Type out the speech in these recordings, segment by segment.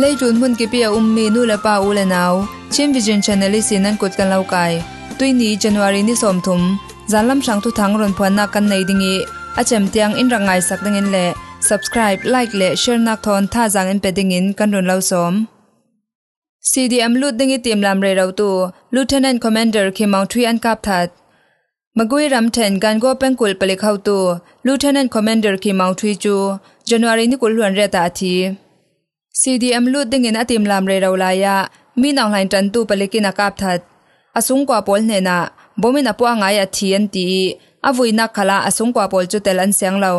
เลยจุนมุนกิเปียอุมมีนูและปาอูและนาวชิมวิจินชแนลิสีนั้นกดกันเล่ากายตุยนี้จันวารีนีสมถุมจานลำชังทุทังรนพวนนักกันในดิงีอาจมเตียงอินรังไงสักดังเงินแหละ subscribe like และ share นักทอนท่าจางอินเปดิงเงินกันรนเล่าสม CDM ลุดดิงเงิเตรียมลำเรเราตัว Lieutenant Commander เคมังทุยอันกับทัดมกุยรำเทนการก็เป็นกุลปลลกเข้าตัว Lieutenant Commander เคมังทุยจูจันวารีนี้กุลหวนเรตอาทีซีีดเอ็มลุดดึงินอติมลามเรเราลายะมีนองไลน์จันตูปลิกินักับทัดอสุงกว่าปอลเนนาบ่มีนับว่าไงอาทิีนตีอาวุยนักขลาอสุงกว่าปอลจุดเตลันเสียงเรา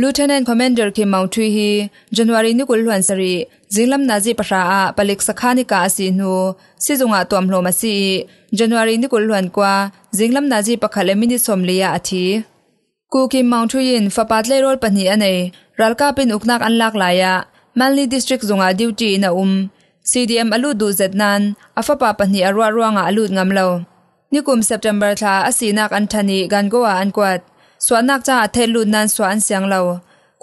ลูเทนเอนคอมเมนเดอร์คิมมาวทีฮีจันวารีนุกุลหวนสรีจิงลัมนาจีปะราอาปลิกสักขานิกาอสีนูซีจงอาตัวมโลมาซีจันวารีนุกุลหวนกว่าจิงลัมนาจีปะขลเมินิสมเลียอาทีกูคิมมาวทียินฟะปัดเลโรลปนีอันเนยรัลกาปินอุกนักอันลักลายะมัลลีดิสทริกซงอาดิวจีนาอุมซีดีเอ็มอลูดูเจตนันอาฟ้าปาปนีอรัวรัวงาอลูดงามเลวนิคุมเซปตัมเบอร์ท่าอาศีนักอันทันีกันกัวอันกวัดส่วนนักจ้าเทลูดนันส่วนเสียงเลว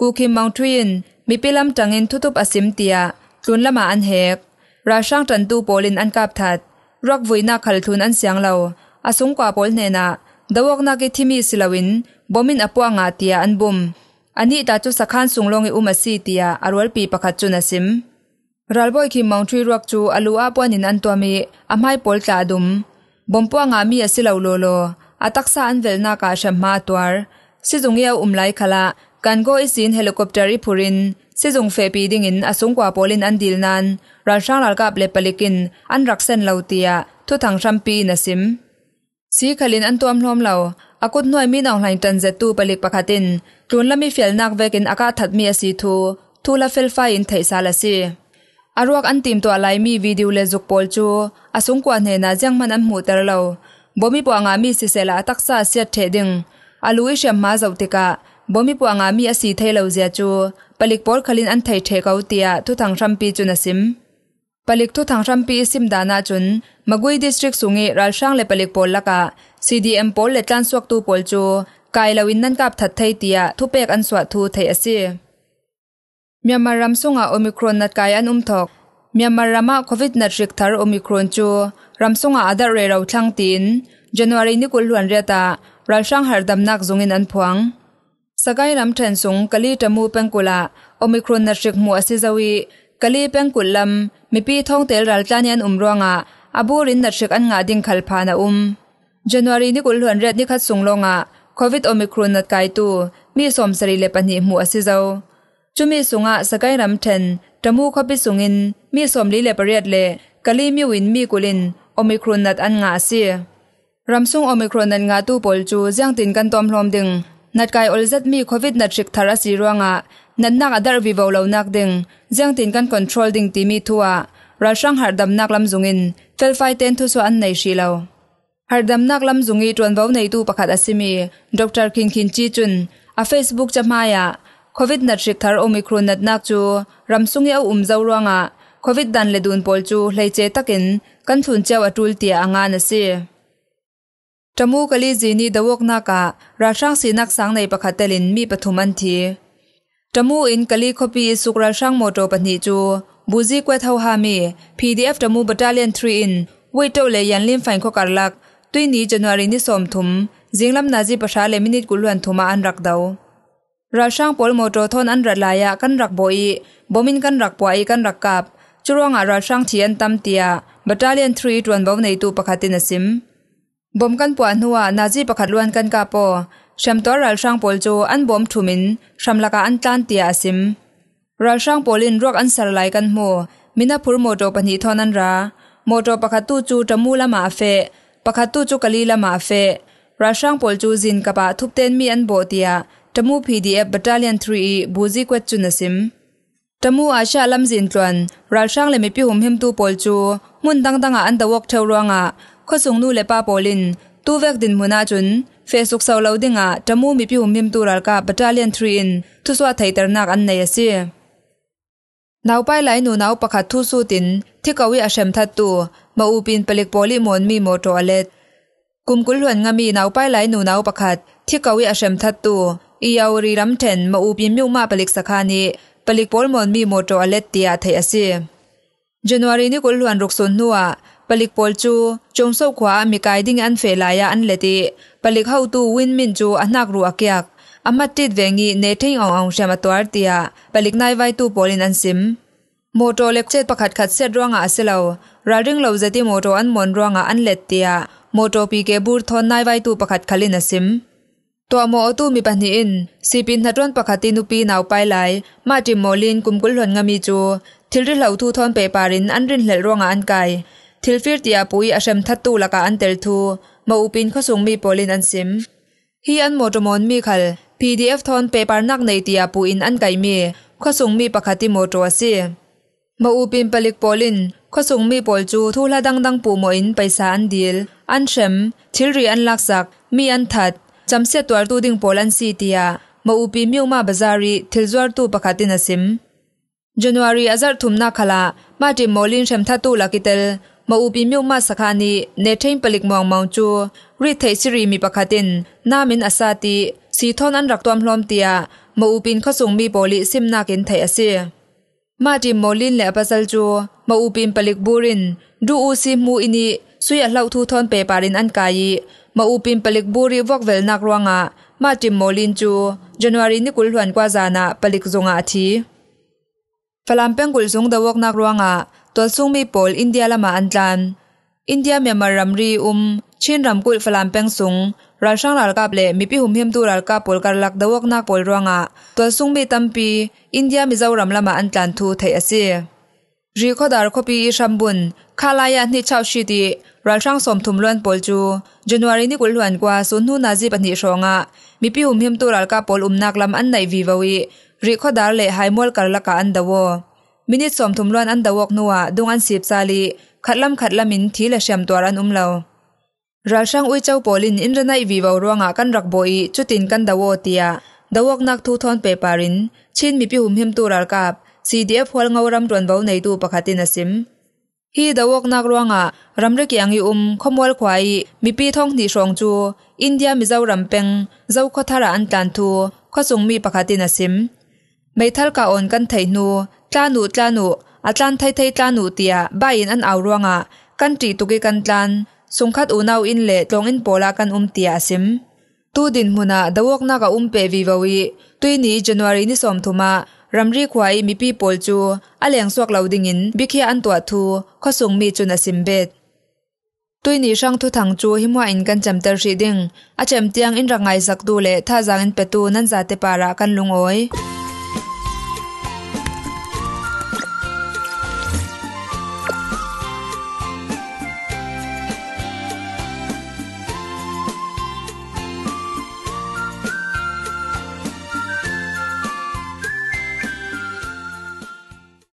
กูคิมมองทวินมีเิลัมจังอินทุตุปอสิมเตียจุนละมาอันเฮกราชังจันตูโปลินอันกับทัดรักวุยนักขลุนอันเสียงเลวอาสงกว่าโปลเนน่ะดาวกนักที่มีสิลวินบอมินอปวงอาเตียอันบุมอันนี้ตาจุสักขันสูงลงอุมาสีเตียอารวลปีประคัจุนสิมรัลบอยคิมมองทรีรักจูอลูอาปวนินอันตัวมีอาให้ปอลตาดุมบมปวงามีอสิลาวโลโลอัตักษาอันเวลนากาชมาตัวสิจุงเยาอุมไลขละกันโกอิสินเฮลิคอปเตอร์ริพูรินสิจุงเฟปีดิงินอสุงกว่าปอลินอันดิลนันรัลช่างรัลกับเลปลิกินอันรักเซนลาเตียทุทังชัมปีนสิมสีขลินอันตัวมลอมเราอากุดน่วยมีนองหลังตันเจตูปลิกปะคตินตุนละมีเฟลนักเวกินอากาศทัดมีสีทูทูลาเฟลไฟอินไทยซาลสีอารวกอันติมตัวไลมีวิดีโอเลจุกปอลจูอาสงกวนาเนนาจังมันอันหูตะเลวบ่มีปวงามีสิเซลาตักซาเสียเทดิงอาลุยเชมมาเจ้าติกาบ่มีปวงามีสีไทยเลวเจียจูปลิกปอลคลินอันไทยเทเขาตีอาทุทังรัมปีจุนสิมปลิกทุทังรัมปีสิมดานาจุนมะกุยดิสตริกสุงเอรัลช่างเลปลิกปอลละกะซีดีเอ็มปอลเลตันสวกตูปอลจูกายลวินนั่นกับถัดไทยเตียทุเปกอันสวดทูไทยอซีเมียมารำสุงอาโอมิครอนนัดกายอันอุ้มทอกเมียมารำมาโควิดนัดริกทาร์โอมิครอนจูรำสุงอาอดัเรเราทั้งตินจันวารีนิกุลหวนเรตาเราช่างหาดำนักจงอินอันพวงสกายรำเทนสุงกะลีจมูเป็นกุลาโอมิครอนนัดริกมัวซิาวีกะลีเป็นกุลลำมีปีท่องเตลรัลจานยันอุ้มรวงอาอบูรินนัดริกอันงาดิงขัลพานาอุ้มจันวารีนิกุลหวนเรตนิคัดสุงลงอา covid omicron nat kai tu mi som sari le pani mu asi zo chumi sunga sakai ram then tamu khopi sungin mi som li le pariat le kali mi win mi kulin omicron nat an nga si ramsung omicron nan nga tu pol chu jang tin kan tom hlom ding nat kai ol zat mi covid nat shik thara si ronga nan nak adar vi vo lo nak ding jang tin kan control ding ti mi thuwa ra sang har dam nak lam zungin fel fai ten thu so an nei shi lo hardam nak lam zungi tron bau nei tu pakhat asimi dr kin kin chi chun a facebook chamaya covid na trik thar omicron nat nak chu ramsungi au um zau ronga covid dan le dun pol chu hleiche takin kan thun chaw atul tia anga na se tamu kali jini dawok na ka rashang sinak sang nei pakhat telin mi pathuman thi tamu in kali khopi sukra sang moto pani chu buji kwethau ha mi pdf tamu battalion 3 in ဝိတ်တုတ်လေရန်လင်းဖိုင်ခွက်ကာလကตุยนี้จันวารีนี่สมทุมจิงลำนาจีประชาเลมินิตกุลวันทุมาอันรักเดาราช่างปอลโมโตทอนอันรัดลายะกันรักโบอีบอมินกันรักปวยกันรักกับจุรวงอาราช่างเทียนตัมเตียบัตาเลียนทรีตวนบ่ในตูประคตินสิมบอมกันปวนหัวนาจีประคัดลวนกันกาปอชมตัวราช่างปอลโจอันบอมทุมินชมลักาอันตันเตียอสิมราช่างปอลินรวกอันสลายกันโมมินาพุลโมโตปนีทอนันราโมโตประคตูจูจมูละมาเฟ pakhat tu chu kali lama fe rashang pol chu zin kapa thupten mi an botia tamu pdf battalion 3 buji kwat chu nasim tamu asha lam zin tluan rashang le mi pi hum him tu pol chu mun dang danga an da wok theu ronga khosung nu le pa polin tu vek din muna chun facebook sau lo dinga tamu mi pi hum him tu ral ka battalion 3 in tu swa thaitar nak an nei ase นาวไปไหลหนูนาวประคัดทูสู้ตินที่เกาวิอาเชมทัดตัวมาอูปินเปลิกโปลิมอนมีโมโตอเลตกุมกุลหวนงามีนาวไปไหลหนูนาวประคัดที่เกาวิอาเชมทัดตัวอียาวรีรัมเทนมาอูปินมิวมาเปลิกสคานีเปลิกโปลมอนมีโมโตอเลตตียาเทยซีเจนวารีนี่กุลหวนรุกสุนนัวปลิกโปลจูจงสู้ขวามีกายดิ้งอันเฟลายาอันเลติปลิกเข้าตูวินมินจูอันนักรัวเกียกอามัดติดเวงีเนทิงอองอองเชมตัวอาร์ตียปลิกนายไวตูปอลินอันซิมโมโตเล็กเจ็ดประคัดขัดเซดรวงอาศิลาวราดึงเหล่าเจติโมโตอันมอนรวงอาอันเลตตียโมโตปีเกบูร์ทอนนายไวตูประคัดขลินอซิมตัวโมอตูมีปัญหาอินซีปินทัดรวนประคัดตินุปีนาวไปไหลมาจิมโมลินกุมกุลหลนงามีจูทิลริเหล่าทูทอนเปปารินอันรินเหลรวงอาอันไกทิลฟิร์ตียปุยอาเชมทัดตูลักาอันเตลทูมาอุปินข้อสูงมีปอลินอันซิมฮีอันโมโตมอนมีขัล PDF ทอนเปเปอร์นักในตียปูอินอันไกมีข้อสงมีปกติโมตัวสิมาอูปินปลิกโอลินข้อสงมีปอลจูทูละดังดังปูโมอินไปสาอันดีลอันเชมทิลรีอันลักษักมีอันทัดจำเสียตัวตูดิงโอลันซีตียมาอูปิมิวมาบซารีทิลจวรตูปกตินสิม January azar thumna khala ma ti molin shem tha tu lakitel ma upi myu ma sakhani ne thein palik mong mong chu ri thei siri mi pakhatin namin asati สีท่อนั้นรักตัวมลอมเตียมาอูปินข้อสูงมีโบลิซิมนากินไทยเสียมาจิมโมลินและปัสลจูมาอูปินปลิกบูรินดูอูซิมูอินีสุยะเล่าทูทอนเปปารินอันกายมาอูปินปลิกบูริวอกเวลนักรวงะมาจิมโมลินจูจันวารีนิกุลหวนกว่าจานะปลิกจงอาทีฟลามเปงกุลสจงดวกนักรวงะตัวสุงมีโปลอินเดียละมาอันจันอินเดียเมียมารัมรีอุมเช่นรำกุลฟลามเปงสุง ral sang ral kap le mipi hum him tu ral ka pol kar lak dawak nak pol ronga tol sung bi tampi india mizoram lama an tlan thu thei ase ri kho dar kho pi shambun khalaya ni chaw shi ti ral sang som thum luan pol chu january ni kul luan kwa sun nu na ji pani shonga mipi hum him tu ral ka pol um nak lam an nai vi wawi ri kho dar le haimol kar laka an dawo minit som thum luan an dawok nuwa dung an sip sali khatlam khatlamin thi la sham twar an umlo รัชัางอุยเจ้าปอลินอินเรนัยวีวาวรวงอากันรักบอยจุตินกันดาวเตียดาวกนักทูทอนเปปารินชินมีพิหุมหิมตูรักับซีดีเอฟพลงาวรำรวนเบาในตูปะคตินสิมฮีดาวกนักรวงอารำเรกียงยอุมขมวลควายมีพีท่องนีสองจูอินเดียมีเจ้ารำเป็งเจ้าข้อทาราอันตันทูข้อสงมีปะคตินสิมไม่ทัลกาอ่อนกันไทนูตานูตานูอาจารย์ไทยไทยตานูเตียบ่าอินอันเอารวงอากันจีตุกิกันตาน sungkhat unau in le tlong in pola kan umtia asim tu din huna dawok na ka umpe vivawi tuini january ni som thuma ramri khwai mi pi pol chu aleng suak lauding in bikhia an tua thu khosung mi chu na simbet tuini sang thu thang chu himwa in kan chamter ri ding a chamtiang in rangai sak du le tha jang in petu nan za te para kan lungoi